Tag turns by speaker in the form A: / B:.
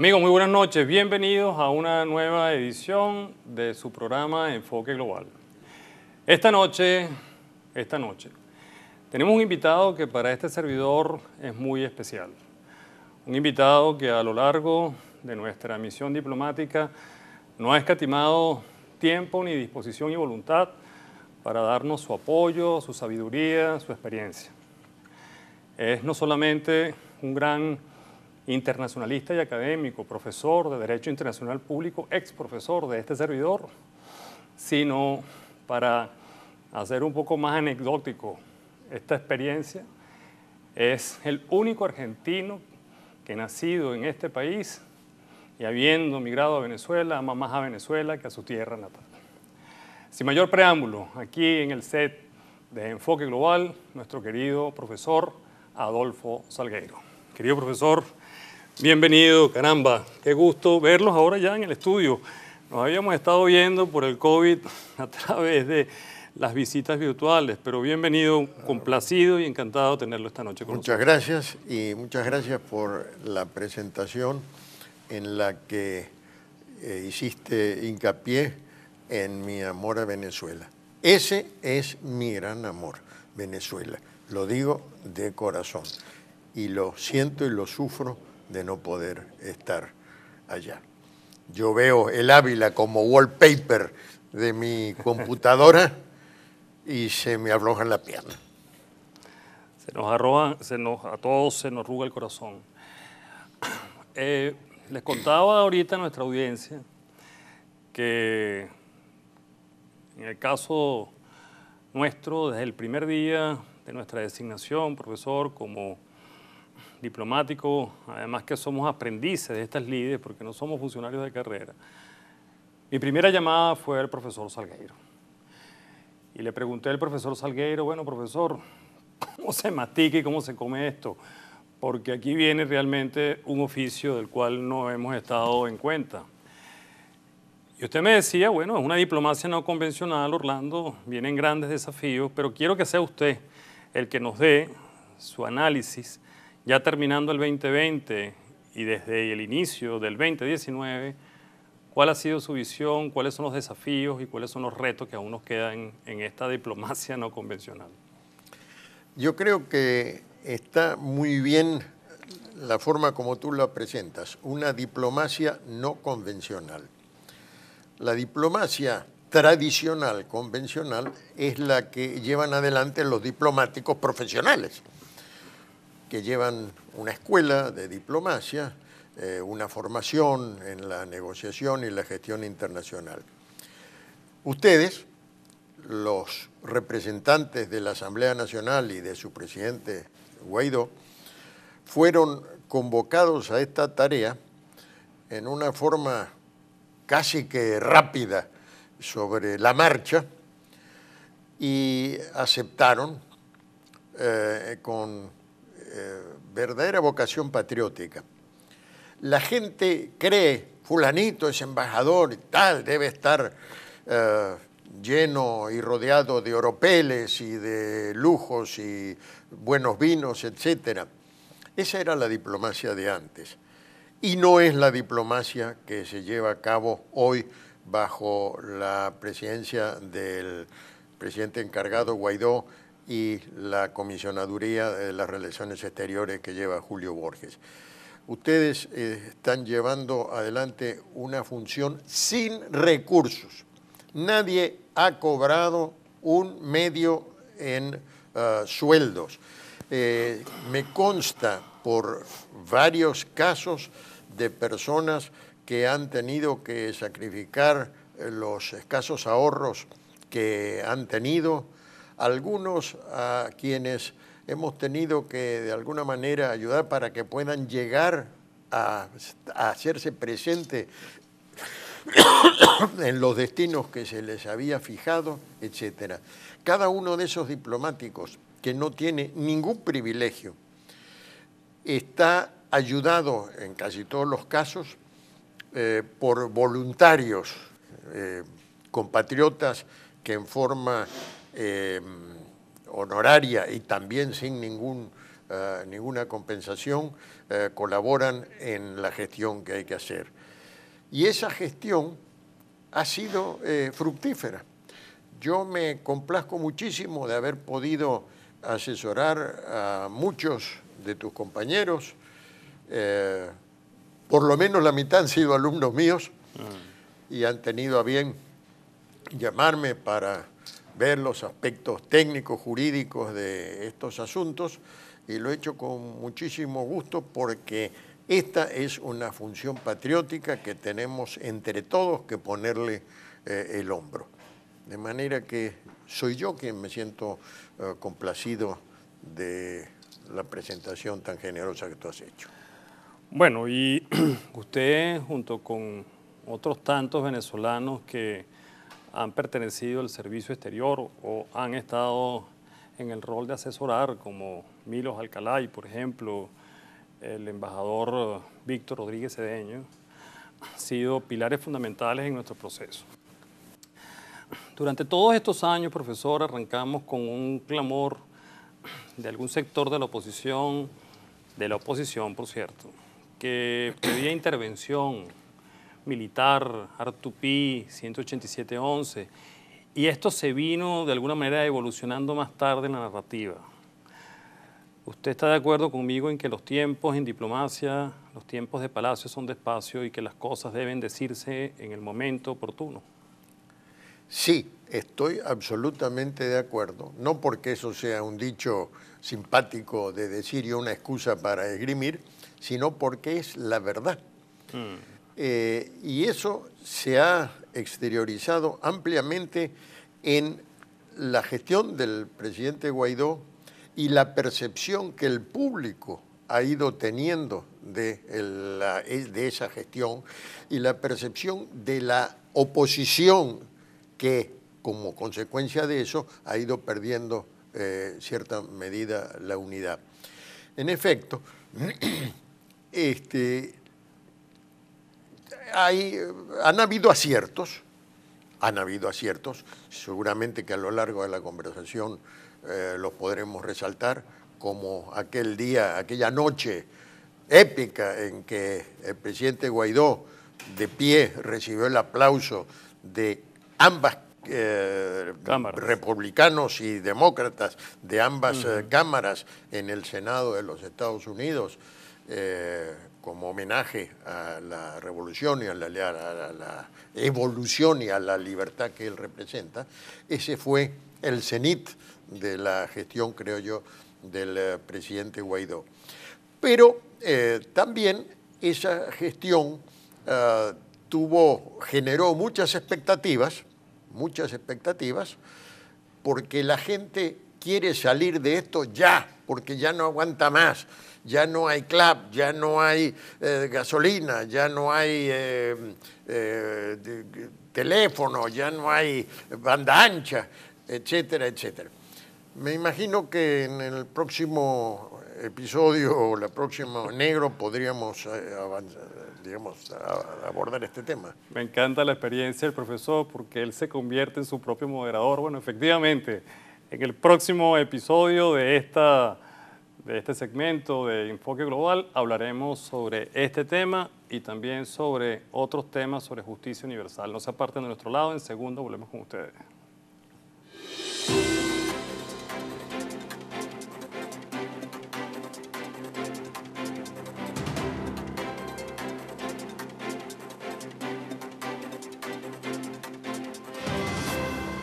A: Amigos, muy buenas noches. Bienvenidos a una nueva edición de su programa Enfoque Global. Esta noche, esta noche, tenemos un invitado que para este servidor es muy especial. Un invitado que a lo largo de nuestra misión diplomática no ha escatimado tiempo ni disposición y voluntad para darnos su apoyo, su sabiduría, su experiencia. Es no solamente un gran internacionalista y académico, profesor de Derecho Internacional Público, ex profesor de este servidor, sino para hacer un poco más anecdótico esta experiencia, es el único argentino que nacido en este país y habiendo migrado a Venezuela, ama más a Venezuela que a su tierra natal. Sin mayor preámbulo, aquí en el set de Enfoque Global, nuestro querido profesor Adolfo Salgueiro. Querido profesor, Bienvenido, caramba. Qué gusto verlos ahora ya en el estudio. Nos habíamos estado viendo por el COVID a través de las visitas virtuales, pero bienvenido, complacido y encantado de tenerlo esta noche con muchas nosotros.
B: Muchas gracias y muchas gracias por la presentación en la que eh, hiciste hincapié en mi amor a Venezuela. Ese es mi gran amor, Venezuela. Lo digo de corazón y lo siento y lo sufro de no poder estar allá. Yo veo el Ávila como wallpaper de mi computadora y se me aflojan la piernas.
A: Se nos arroja, se nos, a todos se nos arruga el corazón. Eh, les contaba ahorita a nuestra audiencia que en el caso nuestro, desde el primer día de nuestra designación, profesor, como diplomático, además que somos aprendices de estas líderes porque no somos funcionarios de carrera, mi primera llamada fue al profesor Salgueiro. Y le pregunté al profesor Salgueiro, bueno, profesor, ¿cómo se mastica y cómo se come esto? Porque aquí viene realmente un oficio del cual no hemos estado en cuenta. Y usted me decía, bueno, es una diplomacia no convencional, Orlando, vienen grandes desafíos, pero quiero que sea usted el que nos dé su análisis ya terminando el 2020 y desde el inicio del 2019, ¿cuál ha sido su visión, cuáles son los desafíos y cuáles son los retos que aún nos quedan en esta diplomacia no convencional?
B: Yo creo que está muy bien la forma como tú la presentas, una diplomacia no convencional. La diplomacia tradicional, convencional, es la que llevan adelante los diplomáticos profesionales que llevan una escuela de diplomacia, eh, una formación en la negociación y la gestión internacional. Ustedes, los representantes de la Asamblea Nacional y de su presidente Guaidó, fueron convocados a esta tarea en una forma casi que rápida sobre la marcha y aceptaron eh, con eh, verdadera vocación patriótica. La gente cree, fulanito es embajador y tal, debe estar eh, lleno y rodeado de oropeles y de lujos y buenos vinos, etc. Esa era la diplomacia de antes. Y no es la diplomacia que se lleva a cabo hoy bajo la presidencia del presidente encargado Guaidó y la comisionaduría de las relaciones exteriores que lleva Julio Borges. Ustedes eh, están llevando adelante una función sin recursos. Nadie ha cobrado un medio en ah, sueldos. Eh, me consta por varios casos de personas que han tenido que sacrificar eh, los escasos ahorros que han tenido algunos a quienes hemos tenido que de alguna manera ayudar para que puedan llegar a, hacerse presente en los destinos que se les había fijado, etc. Cada uno de esos diplomáticos que no tiene ningún privilegio está ayudado en casi todos los casos eh, por voluntarios, eh, compatriotas que en forma Em, honoraria y también sin ningún, eh, ninguna compensación, eh, colaboran en la gestión que hay que hacer. Y esa gestión ha sido eh, fructífera. Yo me complazco muchísimo de haber podido asesorar a muchos de tus compañeros, por lo menos la mitad han sido alumnos míos ah. y han tenido a bien llamarme para ver los aspectos técnicos, jurídicos de estos asuntos y lo he hecho con muchísimo gusto porque esta es una función patriótica que tenemos entre todos que ponerle eh, el hombro. De manera que soy yo quien me siento eh, complacido
A: de la presentación tan generosa que tú has hecho. Bueno, y usted junto con otros tantos venezolanos que han pertenecido al servicio exterior o han estado en el rol de asesorar, como Milos y, por ejemplo, el embajador Víctor Rodríguez Cedeño, han sido pilares fundamentales en nuestro proceso. Durante todos estos años, profesor, arrancamos con un clamor de algún sector de la oposición, de la oposición, por cierto, que pedía intervención militar, Artupí, 11 Y esto se vino de alguna manera evolucionando más tarde en la narrativa. ¿Usted está de acuerdo conmigo en que los tiempos en diplomacia, los tiempos de palacio son despacio y que las cosas deben decirse en el momento oportuno?
B: Sí, estoy absolutamente de acuerdo. No porque eso sea un dicho simpático de decir y una excusa para esgrimir, sino porque es la verdad. Mm. Eh, y eso se ha exteriorizado ampliamente en la gestión del presidente Guaidó y la percepción que el público ha ido teniendo de, la, de esa gestión y la percepción de la oposición que como consecuencia de eso ha ido perdiendo eh, cierta medida la unidad. En efecto, este, hay, han habido aciertos, han habido aciertos, seguramente que a lo largo de la conversación eh, los podremos resaltar, como aquel día, aquella noche épica en que el presidente Guaidó de pie recibió el aplauso de ambas eh, cámaras, republicanos y demócratas de ambas eh, cámaras en el Senado de los Estados Unidos como homenaje a la revolución y a la, evolución y a la libertad que él representa, ese fue el cenit de la gestión, creo yo, del eh, presidente Guaidó. Pero eh, también esa gestión eh, tuvo, generó muchas expectativas, muchas expectativas, porque la gente quiere salir de esto ya, porque ya no aguanta más ya no hay club, ya no hay eh, gasolina, ya no hay eh, eh, teléfono, ya no hay banda ancha, etcétera, etcétera. Me imagino que en el próximo episodio o la próxima negro podríamos
A: abordar este tema. Me encanta la experiencia del profesor porque él se convierte en su propio moderador. Bueno, efectivamente, en el próximo episodio de esta de este segmento de Enfoque Global hablaremos sobre este tema y también sobre otros temas sobre justicia universal. No se aparten de nuestro lado, en segundo volvemos con ustedes.